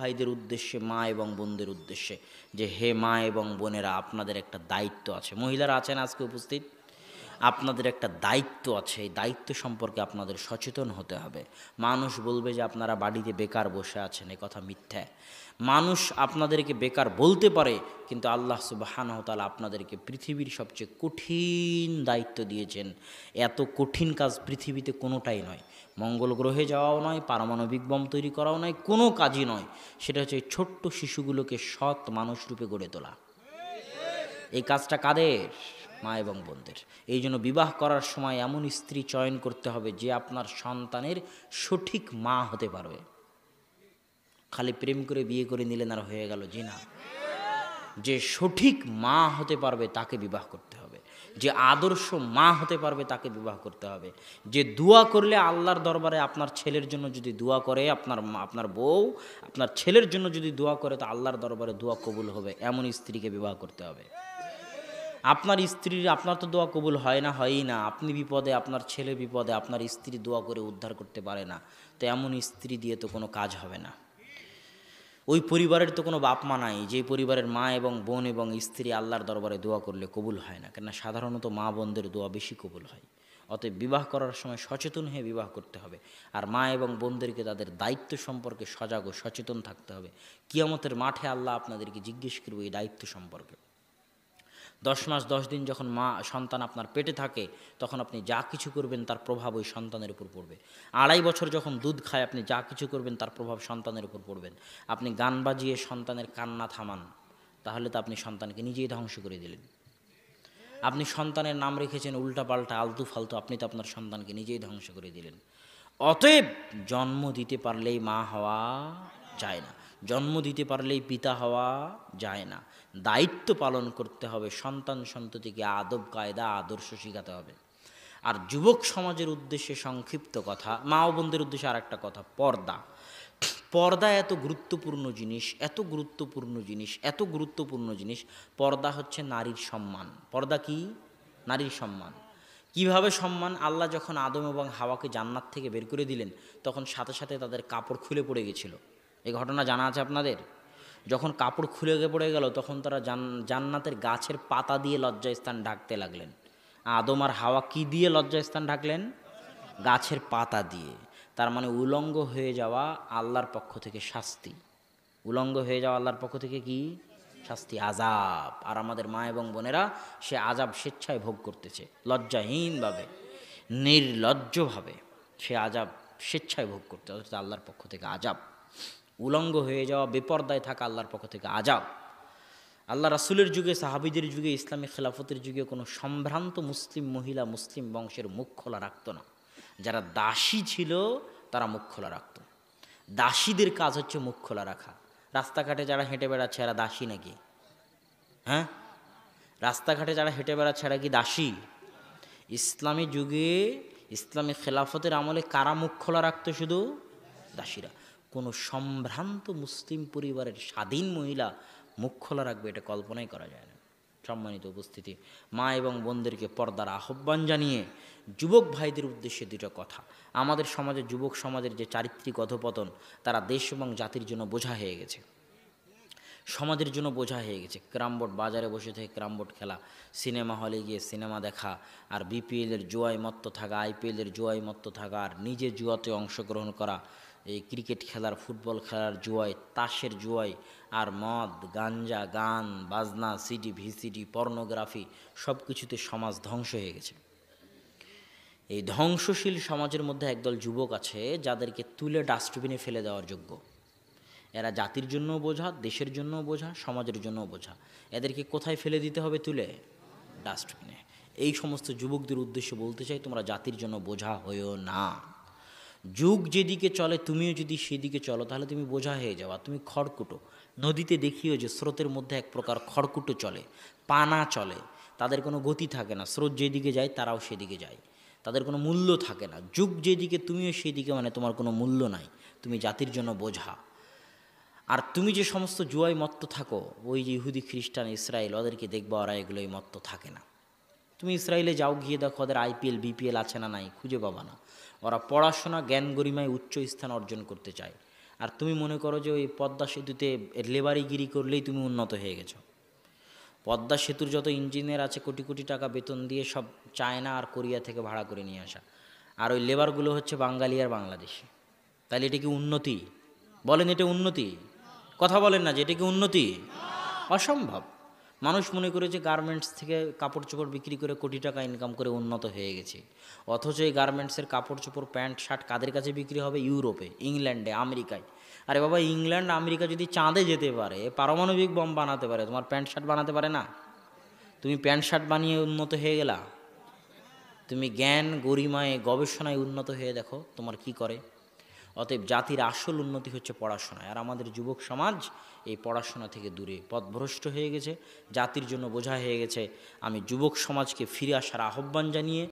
ভাইদের উদ্দেশ্যে মা এবং বোনদের উদ্দেশ্যে যে হে মা এবং বোনেরা আপনাদের একটা দায়িত্ব আছে মহিলারা আছেন আজকে উপস্থিত আপনাদের একটা দায়িত্ব আছে এই দায়িত্ব সম্পর্কে আপনাদের সচেতন হতে হবে মানুষ বলবে যে আপনারা বাড়িতে বেকার বসে আছেন এ কথা মিথ্যা মানুষ আপনাদেরকে বেকার বলতে পারে কিন্তু আল্লাহ সুবাহানহতালা আপনাদেরকে পৃথিবীর সবচেয়ে কঠিন দায়িত্ব দিয়েছেন এত কঠিন কাজ পৃথিবীতে কোনোটাই নয় মঙ্গল গ্রহে যাওয়াও নয় পারমাণবিক বম তৈরি করাও নয় কোনো কাজই নয় সেটা হচ্ছে ছোট্ট শিশুগুলোকে সৎ মানুষরূপে গড়ে তোলা এই কাজটা কাদের মা এবং বোনদের এই জন্য বিবাহ করার সময় এমন স্ত্রী চয়ন করতে হবে যে আপনার সন্তানের সঠিক মা হতে পারবে খালি প্রেম করে বিয়ে করে নিলেন আর হয়ে গেল যে না যে সঠিক মা হতে পারবে তাকে বিবাহ করতে হবে যে আদর্শ মা হতে পারবে তাকে বিবাহ করতে হবে যে দোয়া করলে আল্লাহর দরবারে আপনার ছেলের জন্য যদি দোয়া করে আপনার আপনার বউ আপনার ছেলের জন্য যদি দোয়া করে তো আল্লাহর দরবারে দোয়া কবুল হবে এমন স্ত্রীকে বিবাহ করতে হবে আপনার স্ত্রীর আপনার তো দোয়া কবুল হয় না হয়ই না আপনি বিপদে আপনার ছেলে বিপদে আপনার স্ত্রী দোয়া করে উদ্ধার করতে পারে না তো এমন স্ত্রী দিয়ে তো কোনো কাজ হবে না ওই পরিবারের তো কোনো বাপ মা নাই যে পরিবারের মা এবং বোন এবং স্ত্রী আল্লাহর দরবারে দোয়া করলে কবুল হয় না কেননা সাধারণত মা বোনদের দোয়া বেশি কবুল হয় অতএব বিবাহ করার সময় সচেতন হয়ে বিবাহ করতে হবে আর মা এবং বোনদেরকে তাদের দায়িত্ব সম্পর্কে সজাগ ও সচেতন থাকতে হবে কিয়ামতের মাঠে আল্লাহ আপনাদেরকে জিজ্ঞেস করবো এই দায়িত্ব সম্পর্কে দশ মাস দশ দিন যখন মা সন্তান আপনার পেটে থাকে তখন আপনি যা কিছু করবেন তার প্রভাব ওই সন্তানের উপর পড়বে আড়াই বছর যখন দুধ খায় আপনি যা কিছু করবেন তার প্রভাব সন্তানের উপর পড়বেন আপনি গান বাজিয়ে সন্তানের কান্না থামান তাহলে তো আপনি সন্তানকে নিজেই ধ্বংস করে দিলেন আপনি সন্তানের নাম রেখেছেন উল্টাপাল্টা আলতু ফালতু আপনি তো আপনার সন্তানকে নিজেই ধ্বংস করে দিলেন অতএব জন্ম দিতে পারলেই মা হওয়া যায় না জন্ম দিতে পারলেই পিতা হওয়া যায় না দায়িত্ব পালন করতে হবে সন্তান সন্ততিকে আদব কায়দা আদর্শ শেখাতে হবে আর যুবক সমাজের উদ্দেশ্যে সংক্ষিপ্ত কথা মা ও বোনদের উদ্দেশ্যে আর একটা কথা পর্দা পর্দা এত গুরুত্বপূর্ণ জিনিস এত গুরুত্বপূর্ণ জিনিস এত গুরুত্বপূর্ণ জিনিস পর্দা হচ্ছে নারীর সম্মান পর্দা কি নারীর সম্মান কিভাবে সম্মান আল্লাহ যখন আদম এবং হাওয়াকে জান্নাত থেকে বের করে দিলেন তখন সাথে সাথে তাদের কাপড় খুলে পড়ে গেছিলো এই ঘটনা জানা আছে আপনাদের যখন কাপড় খুলে পড়ে গেল তখন তারা জান্নাতের গাছের পাতা দিয়ে লজ্জাস্থান ঢাকতে লাগলেন আদম আর হাওয়া কি দিয়ে লজ্জাস্থান ঢাকলেন গাছের পাতা দিয়ে তার মানে উলঙ্গ হয়ে যাওয়া আল্লাহর পক্ষ থেকে শাস্তি উলঙ্গ হয়ে যাওয়া আল্লাহর পক্ষ থেকে কি শাস্তি আজাব আর আমাদের মা এবং বোনেরা সে আজাব স্বেচ্ছায় ভোগ করতেছে লজ্জাহীনভাবে নির্লজ্জভাবে সে আজাব স্বেচ্ছায় ভোগ করতে অর্থাৎ আল্লাহর পক্ষ থেকে আজাব উলঙ্গ হয়ে যাওয়া বেপর্দায় থাকা আল্লাহর পক্ষ থেকে আজাব আল্লাহ রাসুলের যুগে সাহাবিদের যুগে ইসলামী খেলাফতের যুগে কোনো সম্ভ্রান্ত মুসলিম মহিলা মুসলিম বংশের মুখ খোলা রাখত না যারা দাসী ছিল তারা মুখ খোলা রাখত দাসীদের কাজ হচ্ছে মুখ খোলা রাখা রাস্তাঘাটে যারা হেঁটে বেড়াচ্ছে এরা দাসী নাকি হ্যাঁ রাস্তাঘাটে যারা হেঁটে বেড়াচ্ছে এরা কি দাসী ইসলামী যুগে ইসলামী খেলাফতের আমলে কারা মুখ খোলা রাখতো শুধু দাসীরা কোনো সম্ভ্রান্ত মুসলিম পরিবারের স্বাধীন মহিলা মুখ খোলা রাখবে এটা কল্পনাই করা যায় না সম্মানিত উপস্থিতি মা এবং বোনদেরকে পর্দার আহ্বান জানিয়ে যুবক ভাইদের উদ্দেশ্যে দুটো কথা আমাদের সমাজে যুবক সমাজের যে চারিত্রিক অধপতন তারা দেশ এবং জাতির জন্য বোঝা হয়ে গেছে সমাজের জন্য বোঝা হয়ে গেছে ক্রামবোর্ড বাজারে বসে থেকে ক্রামবোর্ড খেলা সিনেমা হলে গিয়ে সিনেমা দেখা আর বিপিএলের জুয়াই মত্ত থাকা আইপিএলের জুয়ায় মত্ত থাকা আর নিজে জুয়াতে অংশগ্রহণ করা এই ক্রিকেট খেলার ফুটবল খেলার জুয়ায় তাসের জুয়ায় আর মদ গাঞ্জা গান বাজনা সিডি ভিসিডি পর্নোগ্রাফি সব কিছুতে সমাজ ধ্বংস হয়ে গেছে এই ধ্বংসশীল সমাজের মধ্যে একদল যুবক আছে যাদেরকে তুলে ডাস্টবিনে ফেলে দেওয়ার যোগ্য এরা জাতির জন্য বোঝা দেশের জন্য বোঝা সমাজের জন্য বোঝা এদেরকে কোথায় ফেলে দিতে হবে তুলে ডাস্টবিনে এই সমস্ত যুবকদের উদ্দেশ্যে বলতে চাই তোমরা জাতির জন্য বোঝা হয়েও না যুগ যেদিকে চলে তুমিও যদি সেদিকে চলো তাহলে তুমি বোঝা হয়ে যাওয়া তুমি খড়কুটো নদীতে দেখিও যে স্রোতের মধ্যে এক প্রকার খড়কুটো চলে পানা চলে তাদের কোনো গতি থাকে না স্রোত যেদিকে যায় তারাও সেদিকে যায় তাদের কোনো মূল্য থাকে না যুগ যেদিকে তুমিও সেদিকে মানে তোমার কোনো মূল্য নাই তুমি জাতির জন্য বোঝা আর তুমি যে সমস্ত জুয়াই মত্ত থাকো ওই যে ইহুদি খ্রিস্টান ইসরায়েল ওদেরকে দেখবা ওরা এগুলোই মত্ত থাকে না তুমি ইসরায়েলে যাও গিয়ে দেখো ওদের আইপিএল বিপিএল আছে না নাই খুঁজে পাবা না ওরা পড়াশোনা জ্ঞান গরিমায় উচ্চ স্থান অর্জন করতে চায় আর তুমি মনে করো যে ওই পদ্মা সেতুতে লেবারিগিরি করলেই তুমি উন্নত হয়ে গেছো পদ্মা সেতুর যত ইঞ্জিনিয়ার আছে কোটি কোটি টাকা বেতন দিয়ে সব চায়না আর কোরিয়া থেকে ভাড়া করে নিয়ে আসা আর ওই লেবারগুলো হচ্ছে বাঙালি আর বাংলাদেশি তাহলে এটা কি উন্নতি বলেন এটা উন্নতি কথা বলেন না যে এটা কি উন্নতি অসম্ভব মানুষ মনে করে যে গার্মেন্টস থেকে কাপড় চোপড় বিক্রি করে কোটি টাকা ইনকাম করে উন্নত হয়ে গেছে অথচ এই গার্মেন্টসের কাপড় চোপড় প্যান্ট শার্ট কাদের কাছে বিক্রি হবে ইউরোপে ইংল্যান্ডে আমেরিকায় আরে বাবা ইংল্যান্ড আমেরিকা যদি চাঁদে যেতে পারে পারমাণবিক বম বানাতে পারে তোমার প্যান্ট শার্ট বানাতে পারে না তুমি প্যান্ট শার্ট বানিয়ে উন্নত হয়ে গেলা তুমি জ্ঞান গরিমায় গবেষণায় উন্নত হয়ে দেখো তোমার কি করে অতএব জাতির আসল উন্নতি হচ্ছে পড়াশোনা আর আমাদের যুবক সমাজ এই পড়াশোনা থেকে দূরে পথভ্রষ্ট হয়ে গেছে জাতির জন্য বোঝা হয়ে গেছে আমি যুবক সমাজকে ফিরে আসার আহ্বান জানিয়ে